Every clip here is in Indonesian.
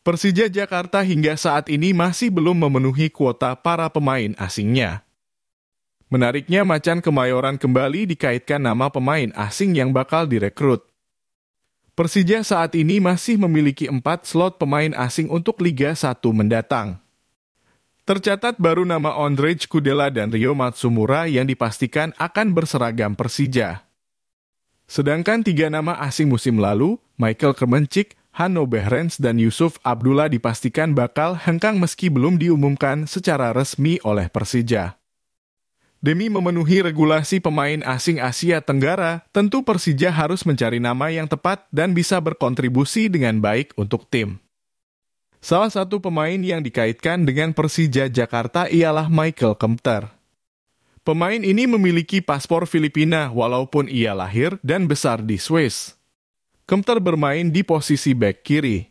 Persija Jakarta hingga saat ini masih belum memenuhi kuota para pemain asingnya. Menariknya, Macan Kemayoran kembali dikaitkan nama pemain asing yang bakal direkrut. Persija saat ini masih memiliki empat slot pemain asing untuk Liga 1 mendatang. Tercatat baru nama Ondrej Kudela dan Rio Matsumura yang dipastikan akan berseragam Persija. Sedangkan tiga nama asing musim lalu, Michael Kermencik, Hanno Behrens, dan Yusuf Abdullah dipastikan bakal hengkang meski belum diumumkan secara resmi oleh Persija. Demi memenuhi regulasi pemain asing Asia Tenggara, tentu Persija harus mencari nama yang tepat dan bisa berkontribusi dengan baik untuk tim. Salah satu pemain yang dikaitkan dengan Persija Jakarta ialah Michael Kempter. Pemain ini memiliki paspor Filipina walaupun ia lahir dan besar di Swiss. Kempter bermain di posisi back kiri.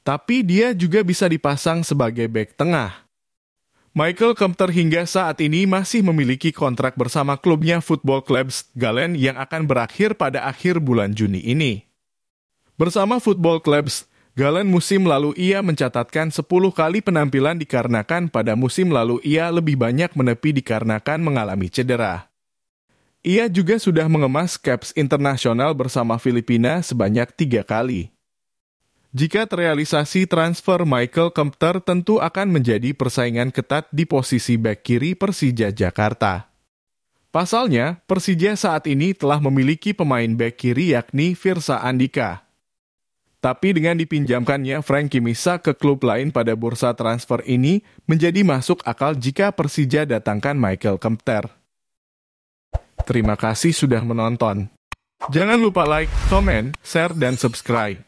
Tapi dia juga bisa dipasang sebagai back tengah. Michael Kempter hingga saat ini masih memiliki kontrak bersama klubnya Football Clubs Galen yang akan berakhir pada akhir bulan Juni ini. Bersama Football Clubs, Galen musim lalu ia mencatatkan 10 kali penampilan dikarenakan pada musim lalu ia lebih banyak menepi dikarenakan mengalami cedera. Ia juga sudah mengemas caps internasional bersama Filipina sebanyak tiga kali. Jika terrealisasi transfer Michael Kempter tentu akan menjadi persaingan ketat di posisi bek kiri Persija Jakarta. Pasalnya, Persija saat ini telah memiliki pemain bek kiri yakni Firsa Andika. Tapi dengan dipinjamkannya Frankie Misa ke klub lain pada bursa transfer ini menjadi masuk akal jika Persija datangkan Michael Kempter. Terima kasih sudah menonton. Jangan lupa like, comment, share, dan subscribe.